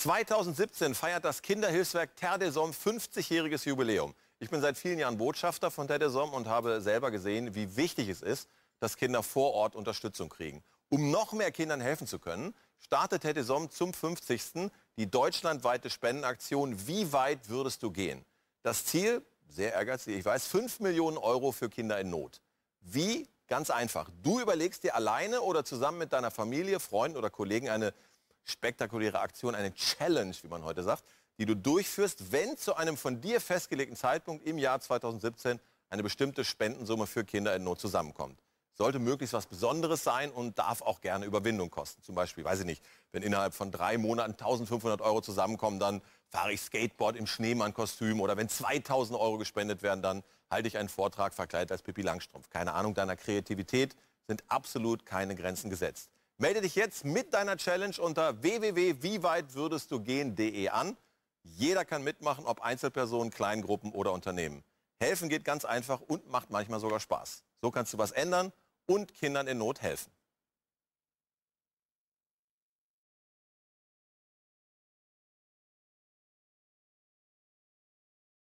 2017 feiert das Kinderhilfswerk Terdesom 50-jähriges Jubiläum. Ich bin seit vielen Jahren Botschafter von Terdesom und habe selber gesehen, wie wichtig es ist, dass Kinder vor Ort Unterstützung kriegen. Um noch mehr Kindern helfen zu können, startet Terdesom zum 50. die deutschlandweite Spendenaktion Wie weit würdest du gehen? Das Ziel, sehr ehrgeizig, ich weiß, 5 Millionen Euro für Kinder in Not. Wie? Ganz einfach. Du überlegst dir alleine oder zusammen mit deiner Familie, Freunden oder Kollegen eine spektakuläre Aktion, eine Challenge, wie man heute sagt, die du durchführst, wenn zu einem von dir festgelegten Zeitpunkt im Jahr 2017 eine bestimmte Spendensumme für Kinder in Not zusammenkommt. Sollte möglichst was Besonderes sein und darf auch gerne Überwindung kosten. Zum Beispiel, weiß ich nicht, wenn innerhalb von drei Monaten 1500 Euro zusammenkommen, dann fahre ich Skateboard im Schneemann-Kostüm oder wenn 2000 Euro gespendet werden, dann halte ich einen Vortrag verkleidet als Pippi Langstrumpf. Keine Ahnung, deiner Kreativität sind absolut keine Grenzen gesetzt. Melde dich jetzt mit deiner Challenge unter www.wieweitwürdestdugehen.de an. Jeder kann mitmachen, ob Einzelpersonen, Kleingruppen oder Unternehmen. Helfen geht ganz einfach und macht manchmal sogar Spaß. So kannst du was ändern und Kindern in Not helfen.